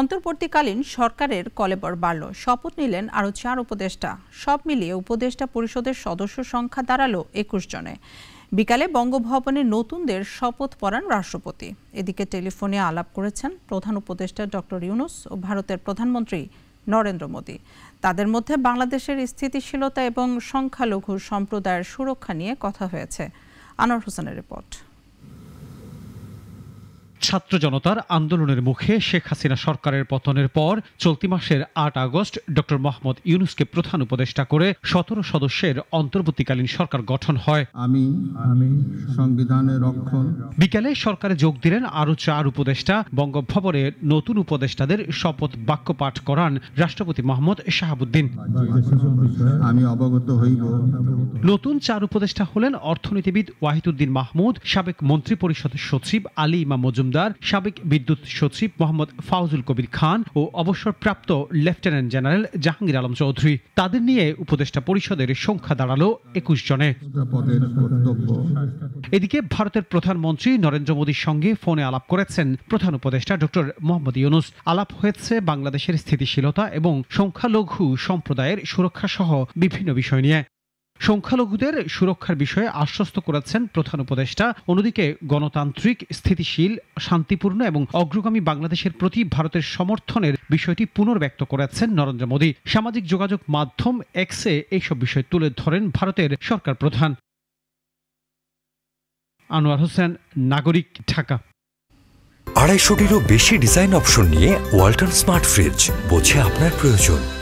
অন্তর্বর্তীকালীন সরকারের কলেবর বাড়ল শপথ নিলেন আরও চার উপদেষ্টা সব মিলিয়ে উপদেষ্টা পরিষদের সদস্য সংখ্যা দাঁড়ালো একুশ জনে বিকালে বঙ্গভবনে নতুনদের শপথ পড়ান রাষ্ট্রপতি এদিকে টেলিফোনে আলাপ করেছেন প্রধান উপদেষ্টা ডক্টর ইউনুস ও ভারতের প্রধানমন্ত্রী নরেন্দ্র মোদী তাদের মধ্যে বাংলাদেশের স্থিতিশীলতা এবং সংখ্যালঘু সম্প্রদায়ের সুরক্ষা নিয়ে কথা হয়েছে আনোয়ার হোসেনের রিপোর্ট ছাত্র জনতার আন্দোলনের মুখে শেখ হাসিনা সরকারের পতনের পর চলতি মাসের আট আগস্ট ড মোহাম্মদ ইউনুসকে প্রধান উপদেষ্টা করে সতেরো সদস্যের অন্তর্বর্তীকালীন সরকার গঠন হয় আমি আমি সংবিধানের রক্ষণ বিকেলে সরকারে যোগ দিলেন আরও চার উপদেষ্টা বঙ্গভবনে নতুন উপদেষ্টাদের শপথ বাক্য পাঠ করান রাষ্ট্রপতি মোহাম্মদ শাহাবুদ্দিন আমি অবগত হইব নতুন চার উপদেষ্টা হলেন অর্থনীতিবিদ ওয়াহিদুদ্দিন মাহমুদ সাবেক মন্ত্রী পরিষদের সচিব আলী ইমাম মজুমদার মজুমদার সাবেক বিদ্যুৎ সচিব মোহাম্মদ ফাউজুল কবির খান ও অবসরপ্রাপ্ত লেফটেন্যান্ট জেনারেল জাহাঙ্গীর আলম চৌধুরী তাদের নিয়ে উপদেষ্টা পরিষদের সংখ্যা দাঁড়ালো একুশ জনে এদিকে ভারতের প্রধানমন্ত্রী নরেন্দ্র মোদীর সঙ্গে ফোনে আলাপ করেছেন প্রধান উপদেষ্টা ডক্টর মোহাম্মদ ইউনুস আলাপ হয়েছে বাংলাদেশের স্থিতিশীলতা এবং সংখ্যালঘু সম্প্রদায়ের সুরক্ষা সহ বিভিন্ন বিষয় নিয়ে সংখ্যালঘুদের সুরক্ষার বিষয়ে আশ্বস্ত করেছেন প্রধান উপদেষ্টা অন্যদিকে গণতান্ত্রিক স্থিতিশীল শান্তিপূর্ণ এবং অগ্রগামী বাংলাদেশের প্রতি ভারতের সমর্থনের বিষয়টি পুনর্ব্যক্ত করেছেন নরেন্দ্র মোদী সামাজিক যোগাযোগ মাধ্যম এক্সে এইসব বিষয় তুলে ধরেন ভারতের সরকার প্রধান আনোয়ার হোসেন নাগরিক ঢাকা আড়াইশোটিরও বেশি ডিজাইন অপশন নিয়ে ওয়াল্টন স্মার্ট ফ্রিজ বোঝে আপনার প্রয়োজন